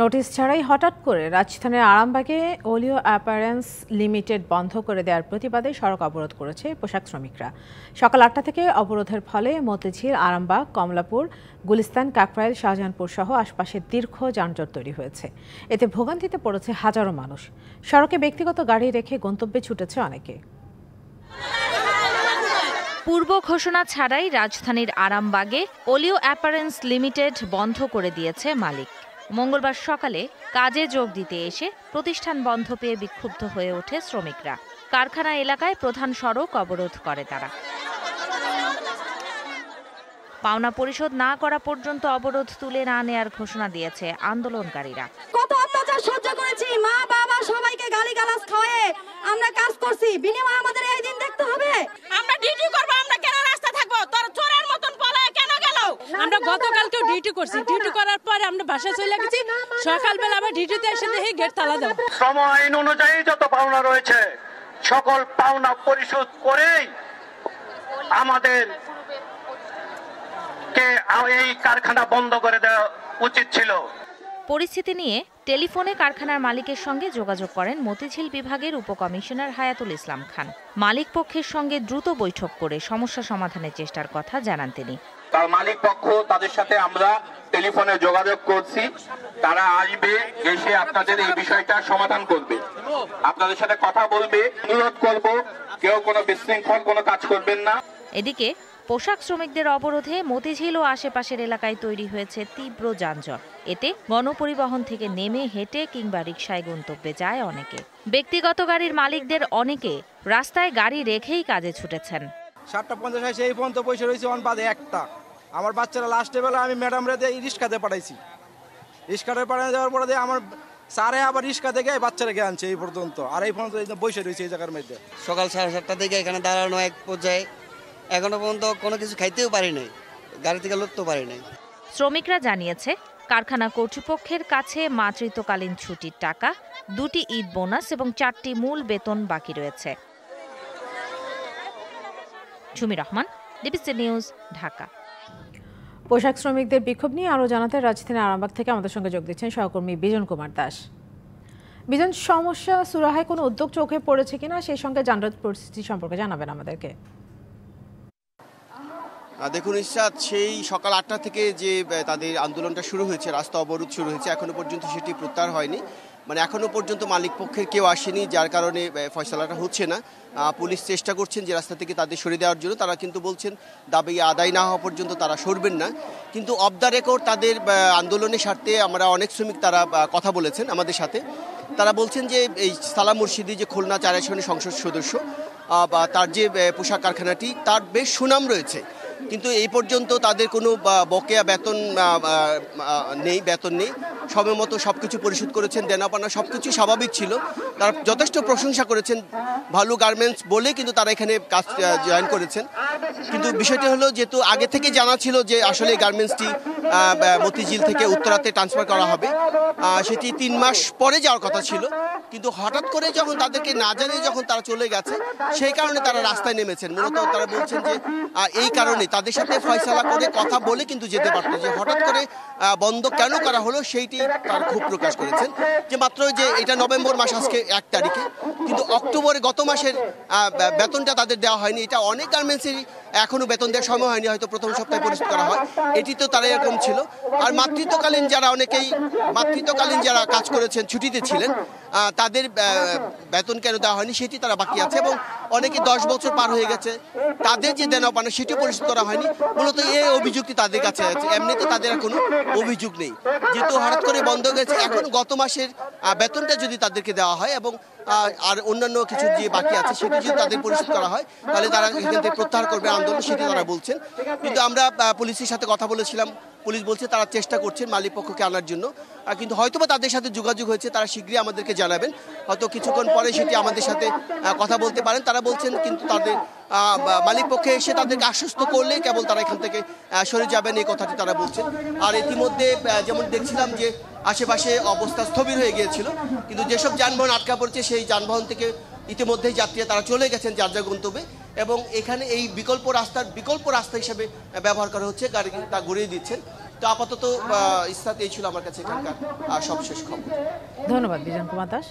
notice ছাড়াই হঠাৎ করে রাজধানীর আরামবাগে ওলিও অ্যাপারেন্স লিমিটেড বন্ধ করে দেওয়ার প্রতিবাদে সড়ক অবরোধ করেছে পোশাক শ্রমিকরা সকাল আটটা থেকে অবরোধের ফলে মতিঝিল আরামবাগ কমলাপুর গুলিস্তান কাকরাইল শাহজাহানপুর সহ আশপাশে দীর্ঘ যানজট তৈরি হয়েছে এতে ভোগান্তিতে পড়েছে হাজারো মানুষ সড়কে ব্যক্তিগত গাড়ি রেখে গন্তব্যে ছুটেছে অনেকে পূর্ব ঘোষণা ছাড়াই রাজধানীর আরামবাগে ওলিও অ্যাপারেন্স লিমিটেড বন্ধ করে দিয়েছে মালিক মঙ্গলবার সকালে কাজে যোগ দিতে এসে প্রতিষ্ঠান বন্ধ পেয়ে বিক্ষুব্ধ হয়ে ওঠে শ্রমিকরা কারখানা এলাকায় প্রধান সড়ক অবরোধ করে তারা পাওনা পরিশোধ না করা পর্যন্ত অবরোধ তুলে না নেয়ার ঘোষণা দিয়েছে আন্দোলনকারীরা কত অত্যাচার সহ্য করেছি মা বাবা সবাইকে গালি গালাজ খাওয়ায়ে আমরা কাজ করছি বিনিময়ে আমাদের ডিউটি করছি ডিউটি করার আমরা চলে গেছি সকালবেলা আবার ডিউটিতে এসে দেখি গেট তালা সময় আইন অনুযায়ী যত পাওনা রয়েছে সকল পাওনা পরিশোধ করেই আমাদের কে এই কারখানা বন্ধ করে দেওয়া উচিত ছিল পরিস্থিতি নিয়ে টেলিফোনে কারখানার মালিকের সঙ্গে যোগাযোগ করেন মতিঝিল বিভাগের উপকমিশনার হায়াতুল ইসলাম খান মালিক পক্ষের সঙ্গে দ্রুত বৈঠক করে সমস্যা সমাধানের চেষ্টার কথা জানান তিনি তার মালিক পক্ষ তাদের সাথে আমরা টেলিফোনে যোগাযোগ করছি তারা আসবে এসে আপনাদের এই বিষয়টা সমাধান করবে আপনাদের সাথে কথা বলবে অনুরোধ করব কেউ কোনো বিশৃঙ্খল কোনো কাজ করবেন না এদিকে পোশাক শ্রমিকদের অবরোধে মতিঝিল ও আশেপাশের এলাকায় তৈরি হয়েছে তীব্র যানজট এতে গণপরিবহন থেকে নেমে হেঁটে কিংবা রিক্সায় গন্তব্যে যায় অনেকে ব্যক্তিগত গাড়ির মালিকদের অনেকে রাস্তায় গাড়ি রেখেই কাজে ছুটেছেন সাতটা পঞ্চাশ আসে এই পর্যন্ত পয়সা রয়েছে অন বাদে একটা আমার বাচ্চারা লাস্টে বেলা আমি ম্যাডাম রেতে রিক্সাতে পাঠাইছি রিক্সাতে পাঠিয়ে যাওয়ার পরে আমার সারে আবার রিক্সা থেকে বাচ্চারা আনছে এই পর্যন্ত আর এই পর্যন্ত বসে রয়েছে এই জায়গার মধ্যে সকাল সাড়ে সাতটা থেকে এখানে দাঁড়ানো এক পর্যায়ে এখনো পর্যন্ত কোনো কিছু খাইতেও পারি নাই গাড়ি থেকে লড়তেও পারি নাই শ্রমিকরা জানিয়েছে কারখানা কর্তৃপক্ষের কাছে মাতৃত্বকালীন ছুটির টাকা দুটি ঈদ বোনাস এবং চারটি মূল বেতন বাকি রয়েছে ঝুমি রহমান ডিবিসি নিউজ ঢাকা পোশাক শ্রমিকদের বিক্ষোভ নিয়ে আরও জানাতে রাজধানী আরামবাগ থেকে আমাদের সঙ্গে যোগ দিচ্ছেন সহকর্মী বিজন কুমার দাস বিজন সমস্যা সুরাহায় কোনো উদ্যোগ চোখে পড়েছে কিনা সেই সঙ্গে যানজট পরিস্থিতি সম্পর্কে জানাবেন আমাদেরকে দেখুন ইসাদ সেই সকাল আটটা থেকে যে তাদের আন্দোলনটা শুরু হয়েছে রাস্তা অবরোধ শুরু হয়েছে এখনও পর্যন্ত সেটি প্রত্যাহার হয়নি মানে এখনও পর্যন্ত মালিক পক্ষের কেউ আসেনি যার কারণে ফয়সলাটা হচ্ছে না পুলিশ চেষ্টা করছেন যে রাস্তা থেকে তাদের সরিয়ে দেওয়ার জন্য তারা কিন্তু বলছেন দাবি আদায় না হওয়া পর্যন্ত তারা সরবেন না কিন্তু অফ দ্য রেকর্ড তাদের আন্দোলনের স্বার্থে আমরা অনেক শ্রমিক তারা কথা বলেছেন আমাদের সাথে তারা বলছেন যে এই সালাম মুর্শিদি যে খুলনা চার সংসদ সদস্য বা তার যে পোশাক কারখানাটি তার বেশ সুনাম রয়েছে কিন্তু এই পর্যন্ত তাদের কোনো বকেয়া বেতন নেই বেতন নেই সময় মতো সব কিছু পরিশোধ করেছেন দেনাপানা সব কিছুই স্বাভাবিক ছিল তারা যথেষ্ট প্রশংসা করেছেন ভালো গার্মেন্টস বলে কিন্তু তারা এখানে কাজ জয়েন করেছেন কিন্তু বিষয়টি হলো যেহেতু আগে থেকে জানা ছিল যে আসলে গার্মেন্টসটি মতিঝিল থেকে উত্তরাতে ট্রান্সফার করা হবে সেটি তিন মাস পরে যাওয়ার কথা ছিল কিন্তু হঠাৎ করে যখন তাদেরকে না জানিয়ে যখন তারা চলে গেছে সেই কারণে তারা রাস্তায় নেমেছেন মূলত তারা বলছেন যে এই কারণে তাদের সাথে ফয়সালা করে কথা বলে কিন্তু যেতে পারতো যে হঠাৎ করে বন্ধ কেন করা হলো সেইটি তার খুব প্রকাশ করেছেন যে মাত্র যে এটা নভেম্বর মাস আজকে এক তারিখে কিন্তু অক্টোবরে গত মাসের বেতনটা তাদের দেওয়া হয়নি এটা অনেক গার্মেন্টসেরই এখনও বেতন দেওয়ার সময় হয়নি হয়তো প্রথম সপ্তাহে পরিশোধ করা হয় এটি তো তারা এরকম হয়েছিল আর মাতৃত্বকালীন যারা অনেকেই মাতৃত্বকালীন যারা কাজ করেছেন ছুটিতে ছিলেন তাদের বেতন কেন দেওয়া হয়নি সেটি তারা বাকি আছে এবং অনেকে দশ বছর পার হয়ে গেছে তাদের যে দেনা পানা সেটিও পরিশোধ করা হয়নি মূলত এই অভিযোগটি তাদের কাছে আছে এমনিতে তাদের কোনো অভিযোগ নেই যেহেতু হঠাৎ করে বন্ধ গেছে এখন গত মাসের বেতনটা যদি তাদেরকে দেওয়া হয় এবং আর অন্যান্য কিছু যে বাকি আছে সেটি যদি তাদের পরিশোধ করা হয় তাহলে তারা এখান থেকে প্রত্যাহার করবে আন্দোলন সেটি তারা বলছেন কিন্তু আমরা পুলিশের সাথে কথা বলেছিলাম পুলিশ বলছে তারা চেষ্টা করছেন মালিক পক্ষকে আনার জন্য কিন্তু হয়তোবা তাদের সাথে যোগাযোগ হয়েছে তারা শীঘ্রই আমাদেরকে জানাবেন হয়তো কিছুক্ষণ পরে সেটি আমাদের সাথে কথা বলতে পারেন তারা বলছেন কিন্তু তাদের মালিক পক্ষে এসে তাদেরকে আশ্বস্ত করলে কেবল তারা এখান থেকে সরে যাবেন এই কথাটি তারা বলছেন আর ইতিমধ্যে যেমন দেখছিলাম যে আশেপাশে অবস্থা স্থবির হয়ে গিয়েছিল কিন্তু যেসব যানবাহন আটকা পড়ছে সেই যানবাহন থেকে ইতিমধ্যেই যাত্রীরা তারা চলে গেছেন যার যা গন্তব্যে এবং এখানে এই বিকল্প রাস্তার বিকল্প রাস্তা হিসেবে ব্যবহার করা হচ্ছে গাড়ি তা ঘুরিয়ে দিচ্ছেন তো আপাতত ইস্তাত এই ছিল আমার কাছে এখানকার সবশেষ খবর ধন্যবাদ বিজন কুমার দাস